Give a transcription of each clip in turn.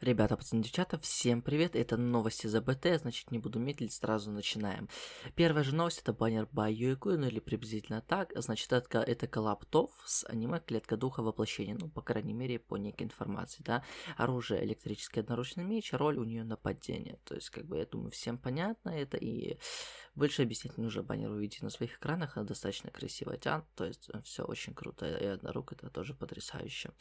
Ребята, пацаны, девчата, всем привет, это новости за БТ, значит не буду медлить, сразу начинаем. Первая же новость это баннер Байюику, ну или приблизительно так, значит это, это коллап ТОВ с аниме Клетка Духа Воплощения, ну по крайней мере по некой информации, да. Оружие, электрический одноручный меч, роль у нее нападение, то есть как бы я думаю всем понятно это и больше объяснять не нужно, баннер увидите на своих экранах, она достаточно красиво тянут, то есть э, все очень круто, и одна это тоже потрясающе.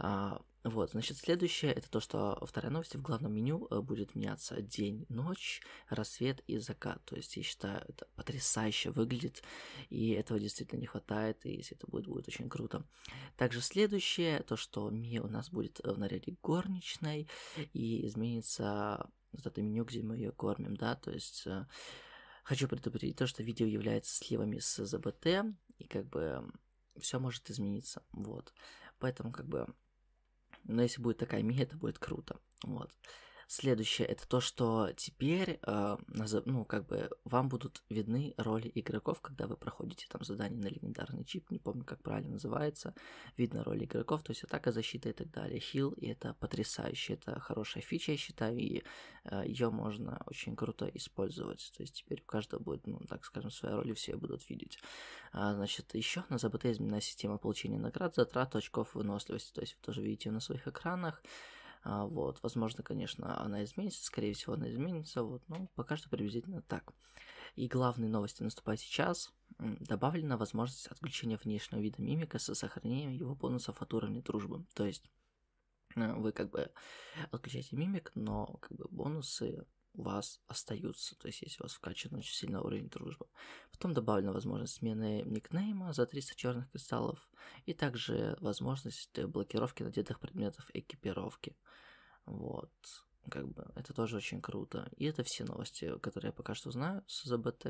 А, вот, значит, следующее это то, что вторая новость в главном меню э, будет меняться день, ночь, рассвет и закат. То есть, я считаю, это потрясающе выглядит, и этого действительно не хватает, и если это будет, будет очень круто. Также следующее, то, что ми у нас будет в наряде горничной, и изменится вот это меню, где мы ее кормим, да, то есть... Э, хочу предупредить то, что видео является сливами с ЗБТ, и как бы все может измениться, вот. Поэтому как бы но если будет такая мига, это будет круто. Вот. Следующее это то, что теперь, э, ну, как бы вам будут видны роли игроков, когда вы проходите там задание на легендарный чип, не помню, как правильно называется, видно роли игроков, то есть атака, защита и так далее, хил, и это потрясающе, это хорошая фича, я считаю, и э, ее можно очень круто использовать, то есть теперь у каждого будет, ну, так скажем, своя роль, и все будут видеть. А, значит, еще на ЗБТ изменена система получения наград, затрат, очков выносливости, то есть вы тоже видите на своих экранах, а вот, возможно, конечно, она изменится, скорее всего, она изменится, вот, но пока что приблизительно так. И главные новости наступают сейчас. Добавлена возможность отключения внешнего вида мимика со сохранением его бонусов от уровня дружбы. То есть э, вы как бы отключаете мимик, но как бы бонусы у вас остаются, то есть если у вас вкачан очень сильный уровень дружбы. Потом добавлена возможность смены никнейма за 300 черных кристаллов и также возможность блокировки надетых предметов экипировки. Вот. Как бы это тоже очень круто. И это все новости, которые я пока что знаю с ЗБТ.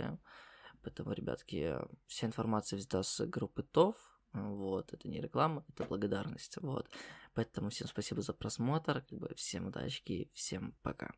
Поэтому, ребятки, вся информация взята с группы ТОВ. Вот, это не реклама, это благодарность. Вот. Поэтому всем спасибо за просмотр. Как бы всем удачи, всем пока.